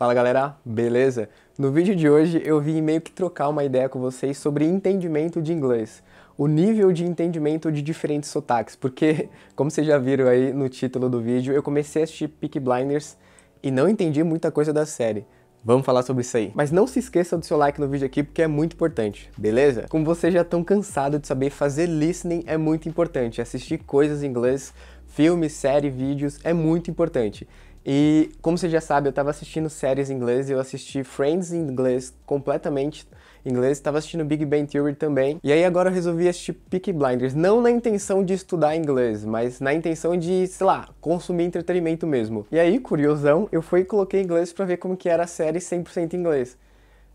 Fala galera, beleza? No vídeo de hoje eu vim meio que trocar uma ideia com vocês sobre entendimento de inglês, o nível de entendimento de diferentes sotaques, porque, como vocês já viram aí no título do vídeo, eu comecei a assistir Peak Blinders e não entendi muita coisa da série. Vamos falar sobre isso aí. Mas não se esqueça do seu like no vídeo aqui porque é muito importante, beleza? Como vocês já estão cansados de saber, fazer listening é muito importante. Assistir coisas em inglês, filmes, séries, vídeos é muito importante. E como você já sabe, eu estava assistindo séries em inglês, eu assisti Friends em inglês completamente em inglês, estava assistindo Big Bang Theory também. E aí agora eu resolvi assistir Peaky Blinders, não na intenção de estudar inglês, mas na intenção de, sei lá, consumir entretenimento mesmo. E aí, curiosão, eu fui e coloquei inglês para ver como que era a série 100% inglês.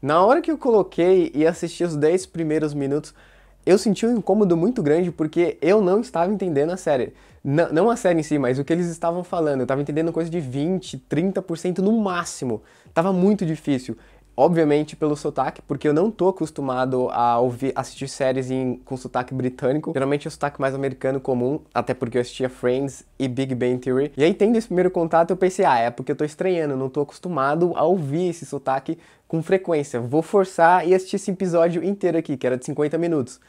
Na hora que eu coloquei e assisti os 10 primeiros minutos, eu senti um incômodo muito grande porque eu não estava entendendo a série. N não a série em si, mas o que eles estavam falando. Eu estava entendendo coisa de 20, 30% no máximo. Tava muito difícil. Obviamente pelo sotaque, porque eu não tô acostumado a ouvir, assistir séries em, com sotaque britânico. Geralmente é o sotaque mais americano comum, até porque eu assistia Friends e Big Bang Theory. E aí, tendo esse primeiro contato, eu pensei, ah, é porque eu tô estranhando, não tô acostumado a ouvir esse sotaque com frequência. Vou forçar e assistir esse episódio inteiro aqui, que era de 50 minutos.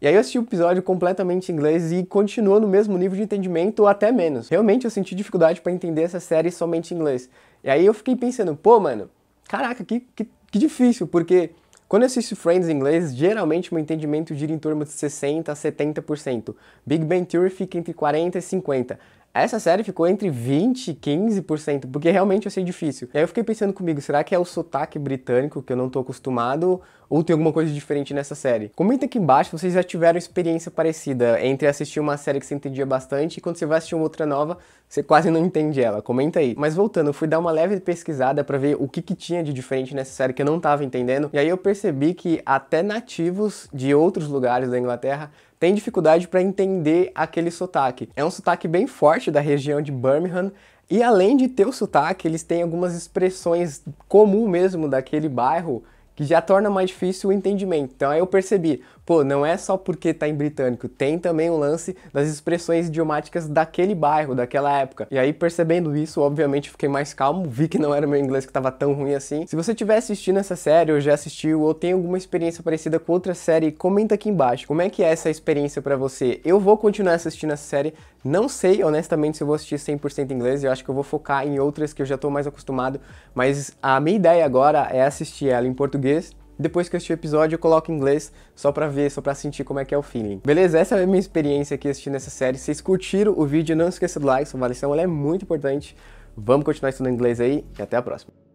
E aí eu assisti o episódio completamente em inglês e continuou no mesmo nível de entendimento ou até menos. Realmente eu senti dificuldade para entender essa série somente em inglês. E aí eu fiquei pensando, pô, mano, caraca, que, que que difícil, porque quando eu assisto Friends em inglês, geralmente meu entendimento gira em torno de 60% a 70%. Big Bang Theory fica entre 40% e 50%. Essa série ficou entre 20% e 15%, porque realmente eu sei difícil. E aí eu fiquei pensando comigo, será que é o sotaque britânico que eu não tô acostumado? Ou tem alguma coisa diferente nessa série? Comenta aqui embaixo se vocês já tiveram experiência parecida entre assistir uma série que você entendia bastante e quando você vai assistir uma outra nova, você quase não entende ela. Comenta aí. Mas voltando, eu fui dar uma leve pesquisada para ver o que, que tinha de diferente nessa série que eu não tava entendendo. E aí eu percebi que até nativos de outros lugares da Inglaterra tem dificuldade para entender aquele sotaque. É um sotaque bem forte da região de Birmingham, e além de ter o sotaque, eles têm algumas expressões comum mesmo daquele bairro que já torna mais difícil o entendimento. Então aí eu percebi, pô, não é só porque tá em britânico, tem também o lance das expressões idiomáticas daquele bairro, daquela época. E aí percebendo isso, obviamente fiquei mais calmo, vi que não era meu inglês que tava tão ruim assim. Se você tiver assistindo essa série ou já assistiu ou tem alguma experiência parecida com outra série, comenta aqui embaixo. Como é que é essa experiência para você? Eu vou continuar assistindo essa série, não sei honestamente se eu vou assistir 100% inglês, eu acho que eu vou focar em outras que eu já tô mais acostumado, mas a minha ideia agora é assistir ela em português português. Depois que eu assistir o episódio, eu coloco em inglês só pra ver, só pra sentir como é que é o feeling. Beleza? Essa é a minha experiência aqui assistindo essa série. Se vocês curtiram o vídeo, não esqueça do like, sua avaliação ela é muito importante. Vamos continuar estudando inglês aí e até a próxima.